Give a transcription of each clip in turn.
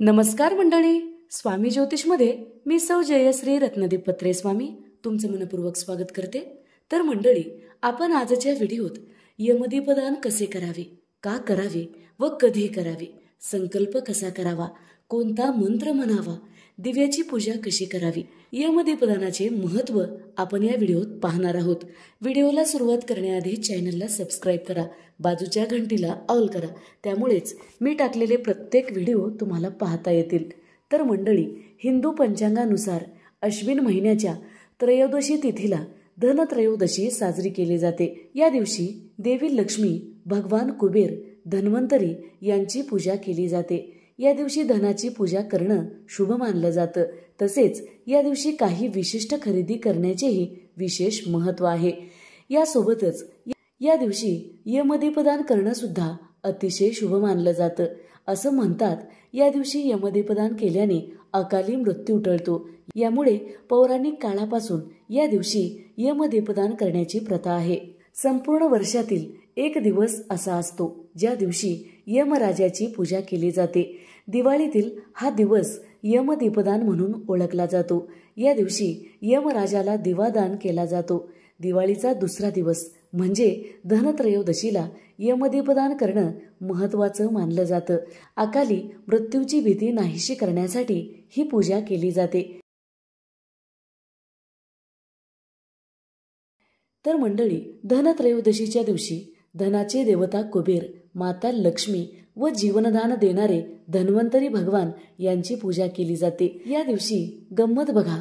नमस्कार मंडळी स्वामी ज्योतिषमध्ये मी सौ जयश्री रत्नदीप पत्रे स्वामी तुमचं मनपूर्वक स्वागत करते तर मंडळी आपण आजच्या व्हिडिओत यमदीपदान कसे करावे का करावे व कधी करावे संकल्प कसा करावा कोणता मंत्र म्हणावा दिव्याची पूजा कशी करावी यामध्ये मध्यपदानाचे महत्त्व आपण या व्हिडिओत पाहणार आहोत व्हिडिओला सुरुवात करण्याआधी चॅनलला सबस्क्राईब करा बाजूच्या घंटीला ऑल करा त्यामुळेच मी टाकलेले प्रत्येक व्हिडिओ तुम्हाला पाहता येतील तर मंडळी हिंदू पंचांगानुसार अश्विन महिन्याच्या त्रयोदशी तिथीला धनत्रयोदशी साजरी केली जाते या दिवशी देवी लक्ष्मी भगवान कुबेर धन्वंतरी यांची पूजा केली जाते या दिवशी धनाची पूजा करणं शुभ मानलं जातं तसेच या दिवशी काही विशिष्ट खरेदी करण्याचेही विशेष महत्व आहे यासोबतच या दिवशी यमदीपदान करणं सुद्धा अतिशय शुभ मानलं जातं असं म्हणतात या दिवशी यमदीपदान केल्याने अकाली मृत्यू टळतो यामुळे पौराणिक काळापासून या दिवशी यमदीपदान करण्याची प्रथा आहे संपूर्ण वर्षातील एक दिवस असा असतो ज्या दिवशी यमराजाची पूजा केली जाते दिवाळीतील हा दिवस यमदीपदान म्हणून ओळखला जातो या दिवशी यमराजाला दिवादान केला जातो दिवाळीचा दुसरा दिवस म्हणजे धनत्रयोदशीला यमदीपदान करणं महत्त्वाचं मानलं जातं अकाली मृत्यूची भीती नाहीशी करण्यासाठी ही पूजा केली जाते तर मंडळी धनत्रयोदशीच्या दिवशी धनाचे देवता कुबेर माता लक्ष्मी व जीवनदान देणारे धन्वंतरी भगवान यांची पूजा केली जाते या दिवशी गंमत बघा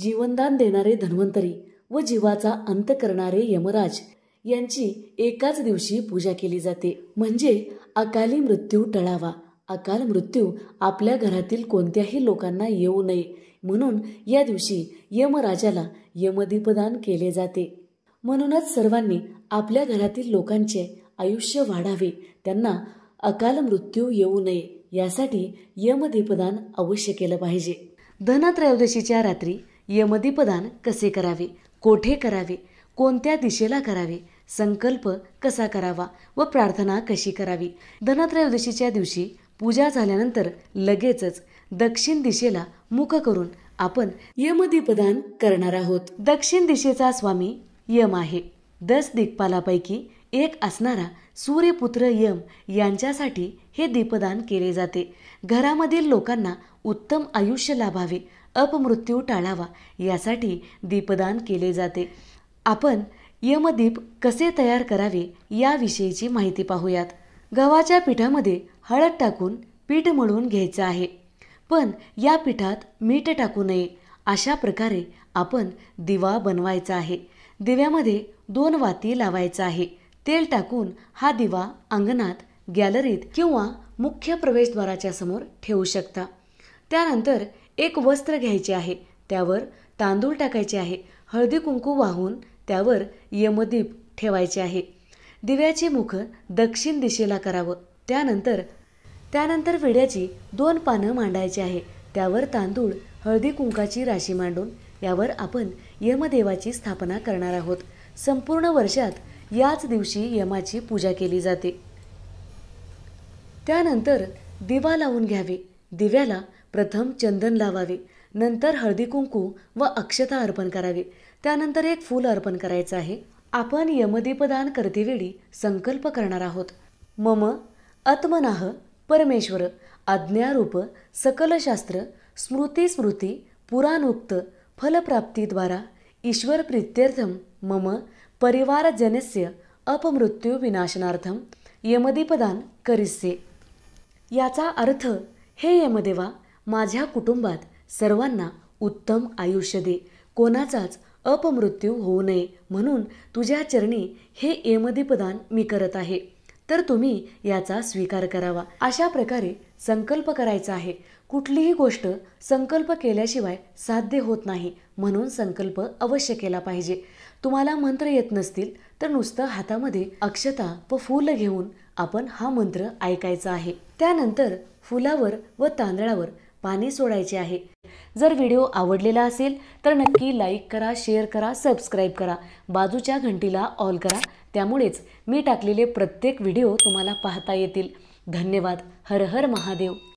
जीवनदान देणारे धन्वंतरी व जीवाचा अंत करणारे यमराज यांची एकाच दिवशी पूजा केली जाते म्हणजे अकाली मृत्यू टळावा अकाल मृत्यू आपल्या घरातील कोणत्याही लोकांना येऊ नये म्हणून या दिवशी यमराजाला यमदीपदान केले जाते म्हणूनच सर्वांनी आपल्या घरातील लोकांचे आयुष्य वाढावे त्यांना अकाल मृत्यू येऊ नये यासाठी यमदीपदान अवश्य केलं पाहिजे धनत्रयोदशीच्या रात्री यमदीपदान कसे करावे कोठे करावे कोणत्या दिशेला करावे संकल्प कसा करावा व प्रार्थना कशी करावी धनत्रयोदशीच्या दिवशी पूजा झाल्यानंतर लगेचच दक्षिण दिशेला मुख करून आपण यमदीपदान करणार आहोत दक्षिण दिशेचा स्वामी यम आहे दस दिग्पालापैकी एक असणारा सूर्यपुत्र यम यांच्यासाठी हे दीपदान केले जाते घरामधील लोकांना उत्तम आयुष्य लाभावे अपमृत्यू टाळावा यासाठी दीपदान केले जाते आपण यमदीप कसे तयार करावे याविषयीची माहिती पाहूयात गव्हाच्या पिठामध्ये हळद टाकून पीठ मळून घ्यायचं आहे पण या पिठात मीठ टाकू नये अशा प्रकारे आपण दिवा बनवायचा आहे दिव्यामध्ये दोन वाती लावायचं आहे तेल टाकून हा दिवा अंगणात गॅलरीत किंवा मुख्य प्रवेशद्वाराच्या समोर ठेवू शकता त्यानंतर एक वस्त्र घ्यायचे आहे त्यावर तांदूळ टाकायचे आहे हळदी कुंकू वाहून त्यावर यमदीप ठेवायचे आहे दिव्याचे मुख दक्षिण दिशेला करावं त्यानंतर त्यानंतर विड्याची दोन पानं मांडायची आहे त्यावर तांदूळ हळदी कुंकाची राशी मांडून यावर आपण यमदेवाची स्थापना करणार आहोत संपूर्ण वर्षात याच दिवशी यमाची पूजा केली जाते त्यानंतर दिवा लावून घ्यावे दिव्याला प्रथम चंदन लावावे नंतर हळदी कुंकू व अक्षता अर्पण करावे त्यानंतर एक फूल अर्पण करायचं आहे आपण यमदीपदान करतेवेळी संकल्प करणार आहोत मम आत्मनाह परमेश्वर आज्ञारूप सकलशास्त्र स्मृती स्मृती पुराणोक्त फलप्राप्तीद्वारा ईश्वर प्रित्यर्थम मम परिवारजनस्य विनाशनार्थं यमदीपदान करिष्ये याचा अर्थ हे यमदेवा माझ्या कुटुंबात सर्वांना उत्तम आयुष्य दे कोणाचाच अपमृत्यू होऊ नये म्हणून तुझ्या चरणी हे यमदीपदान मी करत आहे तर तुम्ही याचा स्वीकार करावा अशा प्रकारे संकल्प करायचा आहे कुठलीही गोष्ट संकल्प केल्याशिवाय साध्य होत नाही म्हणून संकल्प अवश्य केला पाहिजे तुम्हाला मंत्र येत नसतील तर नुसतं हातामध्ये अक्षता व फूल घेऊन आपण हा मंत्र ऐकायचा आहे त्यानंतर फुलावर व तांदळावर पाणी सोडायचे आहे जर व्हिडिओ आवडलेला असेल तर नक्की लाईक करा शेअर करा सबस्क्राईब करा बाजूच्या घंटीला ऑल करा त्यामुळेच मी टाकलेले प्रत्येक व्हिडिओ तुम्हाला पाहता येतील धन्यवाद हर हर महादेव